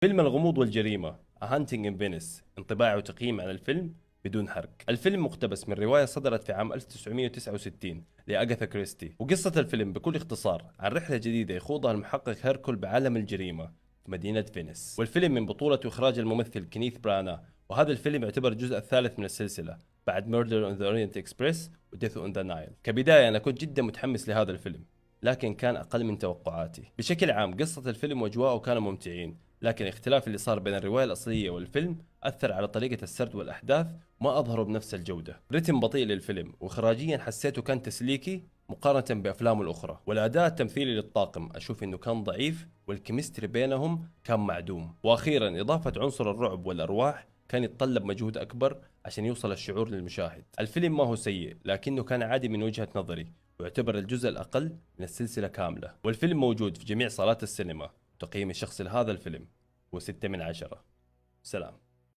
فيلم الغموض والجريمة A Hunting in Venice انطباعي وتقييم عن الفيلم بدون حرق الفيلم مقتبس من رواية صدرت في عام 1969 لأغاثا كريستي وقصة الفيلم بكل اختصار عن رحلة جديدة يخوضها المحقق هيركول بعالم الجريمة في مدينة فينيس والفيلم من بطولة وإخراج الممثل كينيث برانا وهذا الفيلم يعتبر الجزء الثالث من السلسلة بعد Murder on the Orient Express و Death on the Nile كبداية أنا كنت جدا متحمس لهذا الفيلم لكن كان أقل من توقعاتي بشكل عام قصة الفيلم وأجواءه كانوا ممتعين لكن الاختلاف اللي صار بين الرواية الأصلية والفيلم أثر على طريقة السرد والأحداث وما أظهروا بنفس الجودة رتم بطيء للفيلم وإخراجيا حسيته كان تسليكي مقارنة بأفلامه الأخرى والأداء التمثيلي للطاقم أشوف أنه كان ضعيف والكيمستري بينهم كان معدوم وأخيرا إضافة عنصر الرعب والأرواح كان يتطلب مجهود أكبر عشان يوصل الشعور للمشاهد الفيلم ما هو سيء لكنه كان عادي من وجهة نظري ويعتبر الجزء الأقل من السلسلة كاملة والفيلم موجود في جميع صالات السينما تقييم الشخص لهذا الفيلم هو 6 من عشرة سلام